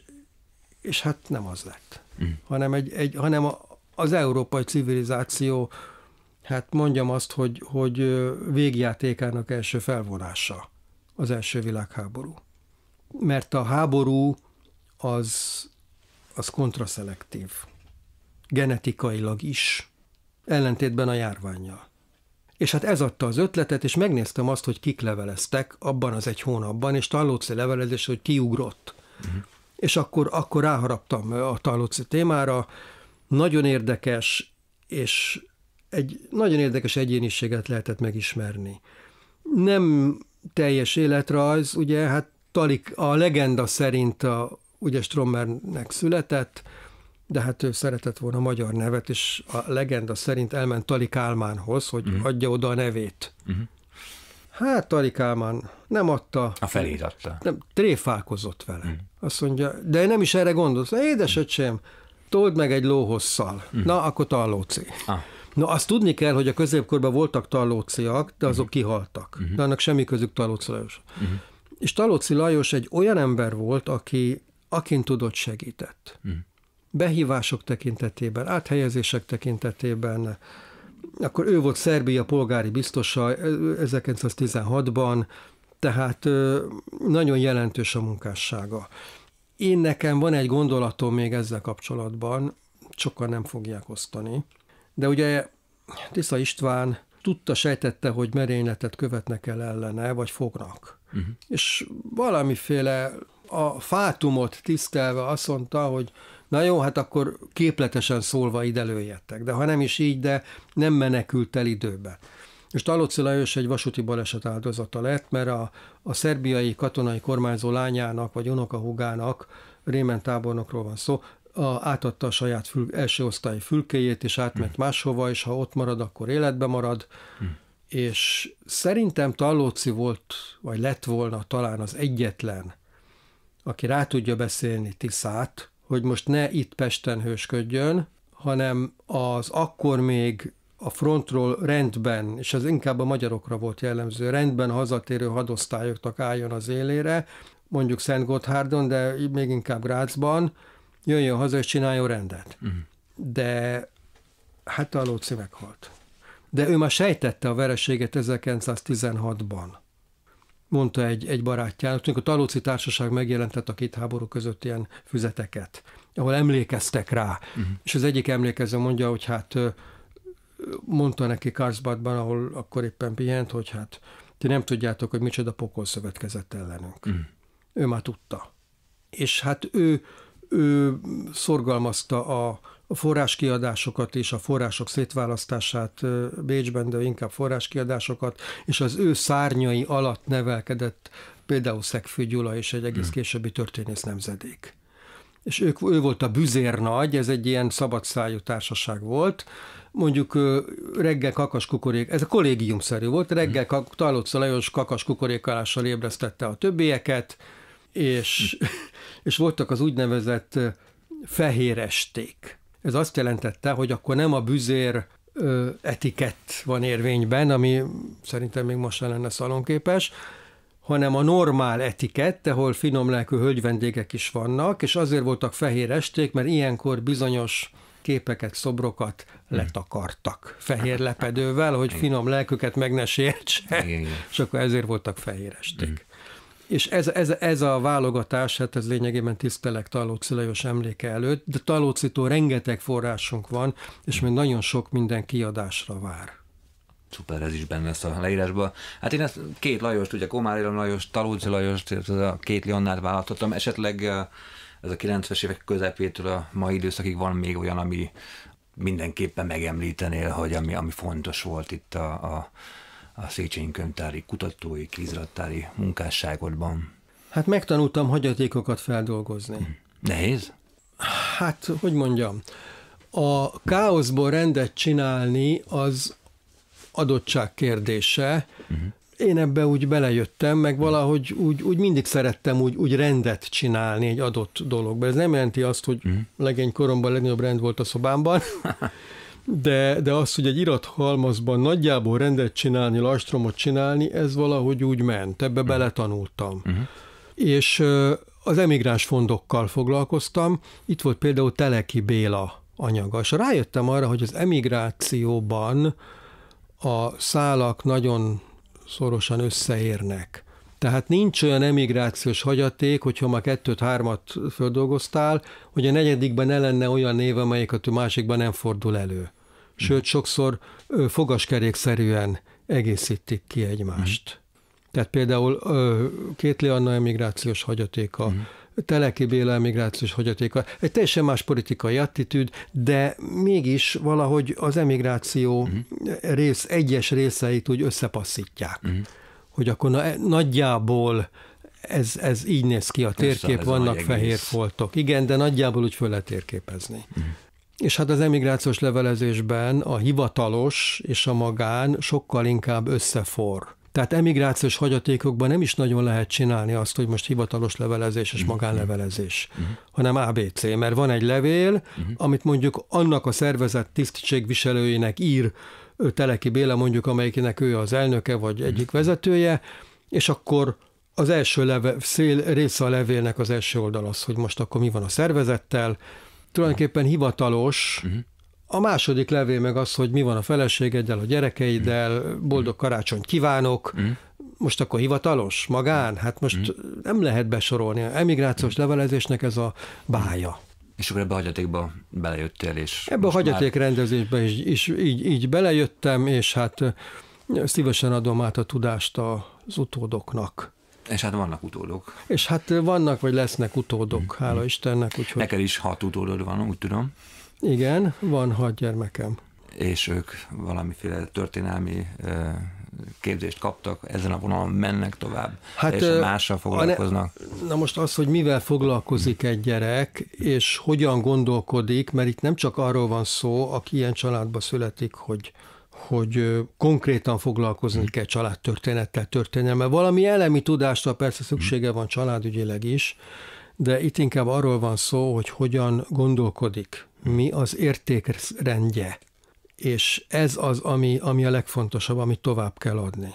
és hát nem az lett, mm. hanem, egy, egy, hanem a, az európai civilizáció, hát mondjam azt, hogy, hogy végjátékának első felvonása az első világháború. Mert a háború az, az kontraszelektív, genetikailag is, ellentétben a járványjal. És hát ez adta az ötletet, és megnéztem azt, hogy kik leveleztek abban az egy hónapban, és Tallóci levelezés, hogy kiugrott. Uh-huh. Mhm. És akkor, akkor ráharaptam a Tallóci témára, nagyon érdekes, és egy nagyon érdekes egyéniséget lehetett megismerni. Nem teljes életrajz, ugye, hát Talik a legenda szerint a, ugye Strommernek született, de hát ő szeretett volna magyar nevet, és a legenda szerint elment Talik Álmánhoz, hogy uh-huh. adja oda a nevét. Uh-huh. Hát Talik Álmán nem adta. A felét adta. Nem, tréfálkozott vele. Uh-huh. Azt mondja, de én nem is erre gondolsz. Édesöcsém, told meg egy lóhosszal. Uh-huh. Na, akkor tallóci. Ah. Na azt tudni kell, hogy a középkorban voltak talóciak, de azok uh-huh. kihaltak. Uh-huh. De annak semmi közük Talóci Lajos. Uh-huh. És Talóci Lajos egy olyan ember volt, aki akin tudott segített. Uh-huh. Behívások tekintetében, áthelyezések tekintetében, akkor ő volt Szerbia polgári biztosa 1916-ban, tehát nagyon jelentős a munkássága. Én nekem van egy gondolatom még ezzel kapcsolatban, sokkal nem fogják osztani. De ugye Tisza István tudta, sejtette, hogy merényletet követnek el ellene, vagy fognak. Uh-huh. És valamiféle a fátumot tisztelve azt mondta, hogy na jó, hát akkor képletesen szólva ide lőjettek. De ha nem is így, de nem menekült el időben. És Taloczi Lajos egy vasúti baleset áldozata lett, mert a, a szerbiai katonai kormányzó lányának, vagy unokahugának, Rémen tábornokról van szó, a, átadta a saját fül, első osztály fülkéjét, és átment hmm. máshova, és ha ott marad, akkor életbe marad. Hmm. És szerintem Tallóci volt, vagy lett volna talán az egyetlen, aki rá tudja beszélni Tiszát, hogy most ne itt Pesten hősködjön, hanem az akkor még a frontról rendben, és az inkább a magyarokra volt jellemző, rendben hazatérő hadosztályoknak álljon az élére, mondjuk Szent Gotthárdon, de még inkább Grácsban, jöjjön haza és csináljon rendet. Uh-huh. De hát a Lóci meghalt. De ő már sejtette a vereséget 1916-ban. Mondta egy, egy barátjának, amikor a Talóci Társaság megjelentett a két háború között ilyen füzeteket, ahol emlékeztek rá. Uh-huh. És az egyik emlékező mondja, hogy hát mondta neki Karlsbadban, ahol akkor éppen pihent, hogy hát ti nem tudjátok, hogy micsoda pokol szövetkezett ellenünk. Uh-huh. Ő már tudta. És hát ő ő szorgalmazta a forráskiadásokat és a források szétválasztását Bécsben, de inkább forráskiadásokat, és az ő szárnyai alatt nevelkedett például Szegfő Gyula és egy egész mm. későbbi történész nemzedék. És ők, ő volt a büzérnagy, ez egy ilyen szabadszájú társaság volt, mondjuk reggel kakas kukorék, ez a kollégiumszerű volt, reggel mm. Talóca Lajos kakas kukorékálással ébresztette a többieket, és, és voltak az úgynevezett fehér esték. Ez azt jelentette, hogy akkor nem a büzér etikett van érvényben, ami szerintem még most lenne szalonképes, hanem a normál etikett, ahol finom lelkű hölgyvendégek is vannak, és azért voltak fehér esték, mert ilyenkor bizonyos képeket, szobrokat hmm. letakartak fehér lepedővel, hogy finom lelküket meg ne sértse, és akkor ezért voltak fehér esték. Hmm. És ez, ez, ez a válogatás, hát ez lényegében tisztelek Talóci Lajos emléke előtt, de Talócitól rengeteg forrásunk van, és még nagyon sok minden kiadásra vár. Szuper, ez is benne lesz a leírásban. Hát én ezt két Lajost, ugye Komári Lajos, Talóci Lajost, ez a két Leonnát választottam. Esetleg eh, ez a 90-es évek közepétől a mai időszakig van még olyan, ami mindenképpen megemlítenél, hogy ami, ami fontos volt itt a, a a Széchenyi Könyvtári Kutatói kizrattári munkásságodban? Hát megtanultam hagyatékokat feldolgozni. Hm. Nehéz? Hát, hogy mondjam, a káoszból rendet csinálni az adottság kérdése. Uh-huh. Én ebbe úgy belejöttem, meg valahogy úgy, úgy mindig szerettem úgy, úgy rendet csinálni egy adott dologba. Ez nem jelenti azt, hogy uh-huh. legény koromban legnagyobb rend volt a szobámban, de, de az, hogy egy irathalmazban nagyjából rendet csinálni, lastromot csinálni, ez valahogy úgy ment, ebbe uh-huh. beletanultam. Uh-huh. És az emigráns fondokkal foglalkoztam, itt volt például Teleki Béla anyaga, és rájöttem arra, hogy az emigrációban a szálak nagyon szorosan összeérnek. Tehát nincs olyan emigrációs hagyaték, hogyha ma kettőt, hármat földolgoztál, hogy a negyedikben ne lenne olyan név, amelyik a másikban nem fordul elő. Sőt, sokszor fogaskerékszerűen egészítik ki egymást. Mhm. Tehát például két Anna emigrációs hagyatéka, mhm. Teleki Béla emigrációs hagyatéka, egy teljesen más politikai attitűd, de mégis valahogy az emigráció mhm. rész, egyes részeit úgy összepasszítják hogy akkor na, e, nagyjából ez, ez így néz ki a térkép, Köszön, vannak fehér egész. foltok. Igen, de nagyjából úgy föl lehet térképezni. Mm. És hát az emigrációs levelezésben a hivatalos és a magán sokkal inkább összefor. Tehát emigrációs hagyatékokban nem is nagyon lehet csinálni azt, hogy most hivatalos levelezés és mhm. magánlevelezés, uh-huh. hanem ABC, mert van egy levél, uh-huh. amit mondjuk annak a szervezet tisztségviselőjének ír Teleki Béla mondjuk, amelyikinek ő az elnöke vagy mhm. egyik vezetője, és akkor az első leve, szél része a levélnek az első oldal az, hogy most akkor mi van a szervezettel, tulajdonképpen hivatalos, mhm. a második levél meg az, hogy mi van a feleségeddel, a gyerekeiddel, mhm. boldog karácsonyt kívánok, most akkor hivatalos, magán, hát most nem lehet besorolni, emigrációs uh levelezésnek ez a bája. És akkor ebbe a hagyatékba belejöttél, és... Ebbe a hagyaték már... rendezésbe is, is így, így belejöttem, és hát szívesen adom át a tudást az utódoknak. És hát vannak utódok. És hát vannak, vagy lesznek utódok, mm. hála Istennek. Úgyhogy... Neked is hat utódod van, úgy tudom. Igen, van hat gyermekem. És ők valamiféle történelmi képzést kaptak, ezen a vonalon mennek tovább, hát, és mással foglalkoznak. Ne, na most az, hogy mivel foglalkozik hm. egy gyerek, és hogyan gondolkodik, mert itt nem csak arról van szó, aki ilyen családba születik, hogy hogy konkrétan foglalkozni hm. kell családtörténettel, történelme. Valami elemi tudásra persze hm. szüksége van családügyileg is, de itt inkább arról van szó, hogy hogyan gondolkodik, mi az értékrendje és ez az, ami, ami a legfontosabb, amit tovább kell adni.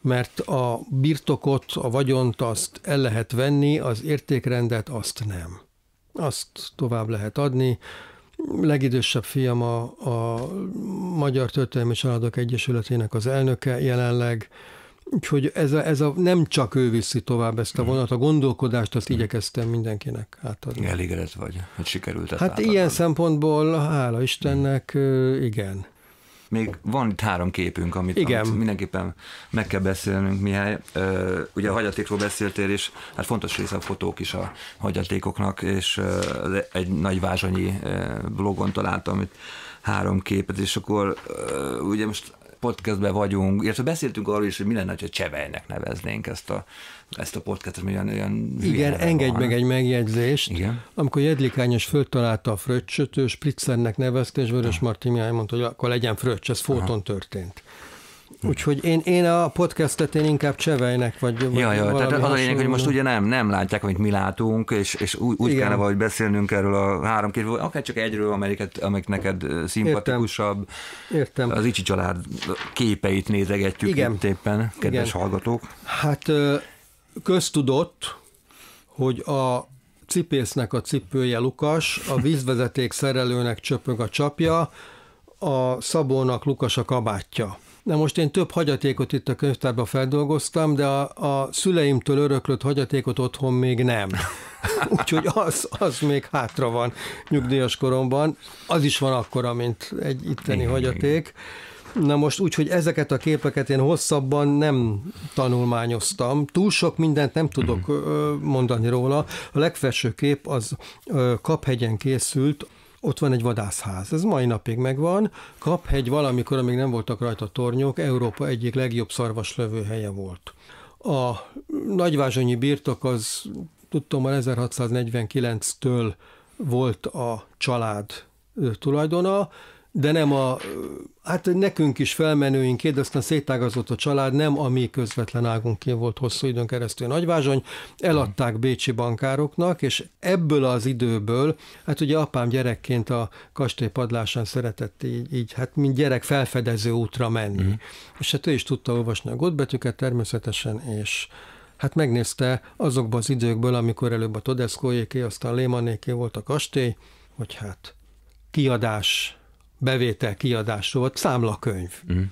Mert a birtokot, a vagyont azt el lehet venni, az értékrendet azt nem. Azt tovább lehet adni. Legidősebb fiam a, a Magyar Történelmi Családok Egyesületének az elnöke jelenleg, Úgyhogy ez a, ez a, nem csak ő viszi tovább ezt a hmm. vonat, a gondolkodást azt hmm. igyekeztem mindenkinek átadni. Elégedett vagy, hogy sikerült ezt Hát átadni. ilyen szempontból, hála Istennek, hmm. igen. Még van itt három képünk, amit, Igen. amit mindenképpen meg kell beszélnünk, Mihály. ugye a hagyatékról beszéltél, és hát fontos része a fotók is a hagyatékoknak, és egy nagy vázsanyi blogon találtam itt három képet, és akkor ugye most podcastben vagyunk, illetve beszéltünk arról is, hogy mi lenne, ha Csevejnek neveznénk ezt a, ezt a podcastot, olyan, olyan Igen, engedj van. meg egy megjegyzést. Igen? Amikor Jedlikányos föltalálta a fröccsöt, ő Spritzernek nevezte, és Vörös Marti Mihály mondta, hogy akkor legyen fröccs, ez foton Aha. történt. Úgyhogy én, én a podcastet én inkább csevejnek vagy, vagy ja, ja, tehát az a lényeg, hogy most ugye nem, nem látják, amit mi látunk, és, és úgy, úgy kellene valahogy beszélnünk erről a három két, akár csak egyről, amelyiket, amelyik neked szimpatikusabb. Értem. Értem. Az Icsi család képeit nézegetjük Igen. itt éppen, kedves Igen. hallgatók. Hát köztudott, hogy a cipésznek a cipője Lukas, a vízvezeték szerelőnek csöpög a csapja, a szabónak Lukas a kabátja. Na most én több hagyatékot itt a könyvtárban feldolgoztam, de a, a szüleimtől öröklött hagyatékot otthon még nem. Úgyhogy az, az még hátra van nyugdíjas koromban. Az is van akkora, mint egy itteni igen, hagyaték. Igen. Na most úgy, hogy ezeket a képeket én hosszabban nem tanulmányoztam. Túl sok mindent nem tudok mm. mondani róla. A legfelső kép az Kaphegyen készült, ott van egy vadászház, ez mai napig megvan. Kaphegy valamikor, amíg nem voltak rajta tornyok, Európa egyik legjobb helye volt. A nagyvázsonyi birtok az tudtommal 1649-től volt a család tulajdona, de nem a, hát nekünk is felmenőink, kérdeztem, aztán szétágazott a család, nem a mi közvetlen águnké volt hosszú időn keresztül nagyvázsony, eladták bécsi bankároknak, és ebből az időből, hát ugye apám gyerekként a kastély padlásán szeretett így, így hát mint gyerek felfedező útra menni. Mm. És hát ő is tudta olvasni a gottbetűket természetesen, és hát megnézte azokban az időkből, amikor előbb a Todeszkóéké, aztán Lémanéké volt a kastély, hogy hát kiadás bevétel-kiadás rovat, számlakönyv. Mm.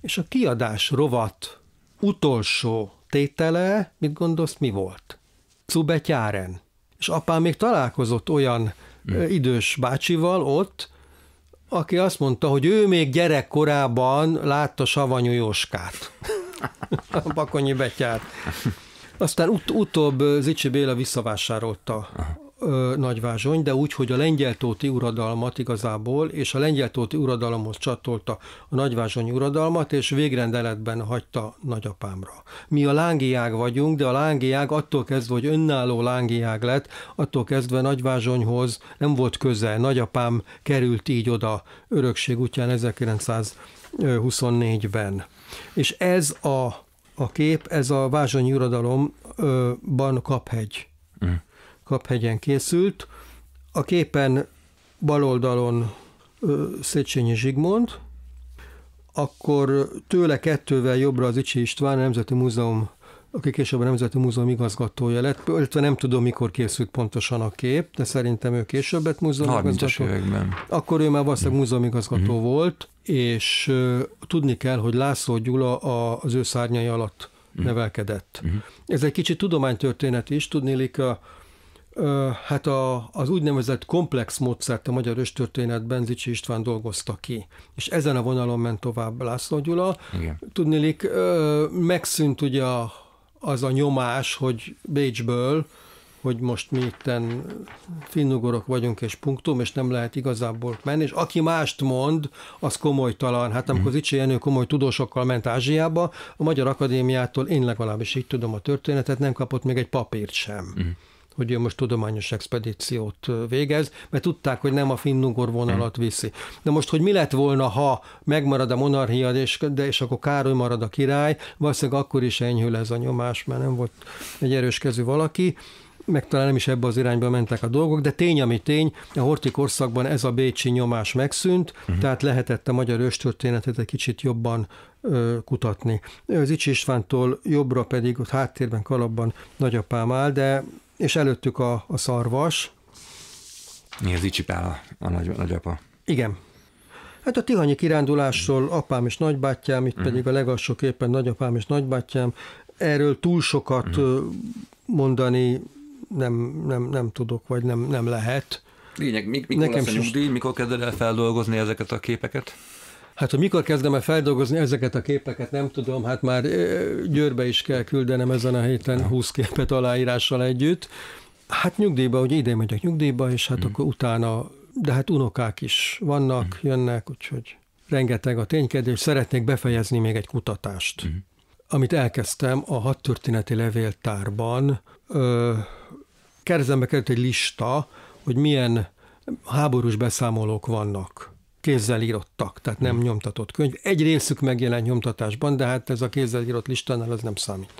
És a kiadás rovat utolsó tétele, mit gondolsz, mi volt? Cubetyáren. És apám még találkozott olyan mm. idős bácsival ott, aki azt mondta, hogy ő még gyerekkorában látta Savanyú Jóskát. a Bakonyi Betyár. Aztán ut- utóbb Zicsi Béla visszavásárolta nagyvázsony, de úgy, hogy a lengyeltóti uradalmat igazából, és a lengyeltóti uradalomhoz csatolta a nagyvázsonyi uradalmat, és végrendeletben hagyta nagyapámra. Mi a lángiág vagyunk, de a lángiág attól kezdve, hogy önálló lángiág lett, attól kezdve nagyvázsonyhoz nem volt köze. Nagyapám került így oda örökség útján 1924-ben. És ez a, a kép, ez a vázsonyi uradalomban Kaphegy. Mm. Kaphegyen készült. A képen bal oldalon Széchenyi Zsigmond, akkor tőle kettővel jobbra az Icsi István, a Nemzeti Múzeum aki később a Nemzeti Múzeum igazgatója lett, illetve nem tudom, mikor készült pontosan a kép, de szerintem ő később lett igazgató. években. Akkor ő már valószínűleg múzeumigazgató uh-huh. Mhm. volt, és uh, tudni kell, hogy László Gyula a, az ő szárnyai alatt mm nevelkedett. mm Ez egy kicsit tudománytörténet is, tudnélik a Hát a, az úgynevezett komplex módszert a magyar őstörténetben Zicsi István dolgozta ki, és ezen a vonalon ment tovább László Gyula. Tudnélik, megszűnt ugye az a nyomás, hogy Bécsből, hogy most mi itten finnugorok vagyunk, és punktum, és nem lehet igazából menni, és aki mást mond, az komolytalan. Hát amikor mhm. Zicsi Jenő komoly tudósokkal ment Ázsiába, a Magyar Akadémiától én legalábbis így tudom a történetet, nem kapott még egy papírt sem. Mm hogy ő most tudományos expedíciót végez, mert tudták, hogy nem a finnugor vonalat hmm. viszi. De most, hogy mi lett volna, ha megmarad a monarchia, és, de és akkor Károly marad a király, valószínűleg akkor is enyhül ez a nyomás, mert nem volt egy erős kezű valaki meg talán nem is ebbe az irányba mentek a dolgok, de tény, ami tény, a horti korszakban ez a bécsi nyomás megszűnt, uh-huh. tehát lehetett a magyar őstörténetet egy kicsit jobban ö, kutatni. Zicsi Istvántól jobbra pedig ott háttérben kalapban nagyapám áll, de és előttük a, a szarvas. az Zicsi Pál a, a nagy, nagyapa. Igen, Hát a tihanyi kirándulásról apám és nagybátyám, itt uh-huh. pedig a legalsó képen nagyapám és nagybátyám, erről túl sokat uh-huh. mondani nem, nem, nem tudok, vagy nem, nem lehet. Lényeg, mik, mikor Nekem lesz a nyugdíj, mikor kezded el feldolgozni ezeket a képeket? Hát, hogy mikor kezdem el feldolgozni ezeket a képeket, nem tudom, hát már Győrbe is kell küldenem ezen a héten 20 képet aláírással együtt. Hát nyugdíjba, hogy ide megyek nyugdíjba, és hát mm. akkor utána, de hát unokák is vannak, mm. jönnek, úgyhogy rengeteg a ténykedés. Szeretnék befejezni még egy kutatást, mm. amit elkezdtem a hadtörténeti levéltárban, ö, kerzembe került egy lista, hogy milyen háborús beszámolók vannak kézzel írottak, tehát nem hmm. nyomtatott könyv. Egy részük megjelent nyomtatásban, de hát ez a kézzel írott listánál az nem számít.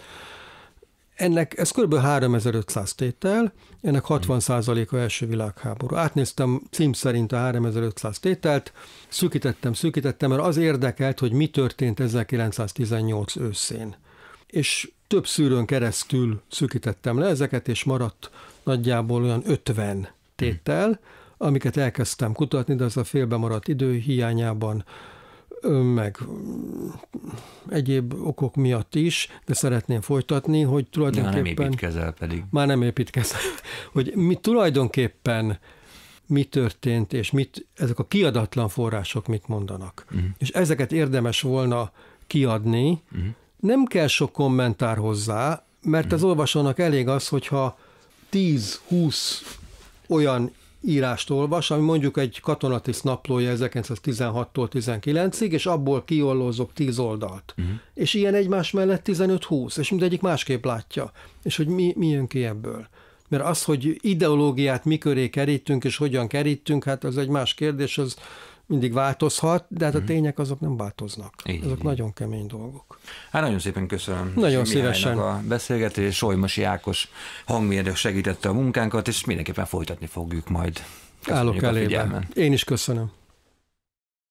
Ennek, ez kb. 3500 tétel, ennek 60%-a hmm. első világháború. Átnéztem cím szerint a 3500 tételt, szűkítettem, szűkítettem, mert az érdekelt, hogy mi történt 1918 őszén. És több szűrőn keresztül szűkítettem le ezeket, és maradt nagyjából olyan 50 tétel, amiket elkezdtem kutatni, de az a félbe maradt idő hiányában meg mm, egyéb okok miatt is, de szeretném folytatni, hogy tulajdonképpen... Már nem építkezel pedig. Már nem építkezel. Hogy mi tulajdonképpen mi történt, és mit, ezek a kiadatlan források mit mondanak. Uh-huh. És ezeket érdemes volna kiadni. Uh-huh. Nem kell sok kommentár hozzá, mert uh-huh. az olvasónak elég az, hogyha 10-20 olyan írást olvas, ami mondjuk egy katonatiszt naplója 1916-tól 19-ig, és abból kiollózok 10 oldalt. Uh-huh. És ilyen egymás mellett 15-20, és mindegyik másképp látja. És hogy mi, mi jön ki ebből? Mert az, hogy ideológiát miköré kerítünk, és hogyan kerítünk, hát az egy más kérdés, az, mindig változhat, de hát a mhm. tények azok nem változnak. Így, azok így. nagyon kemény dolgok. Hát nagyon szépen köszönöm. Nagyon szívesen. A beszélgetés, Solymosi Ákos hangmérnök segítette a munkánkat, és mindenképpen folytatni fogjuk majd. Köszönjük Állok elébe. Én is köszönöm.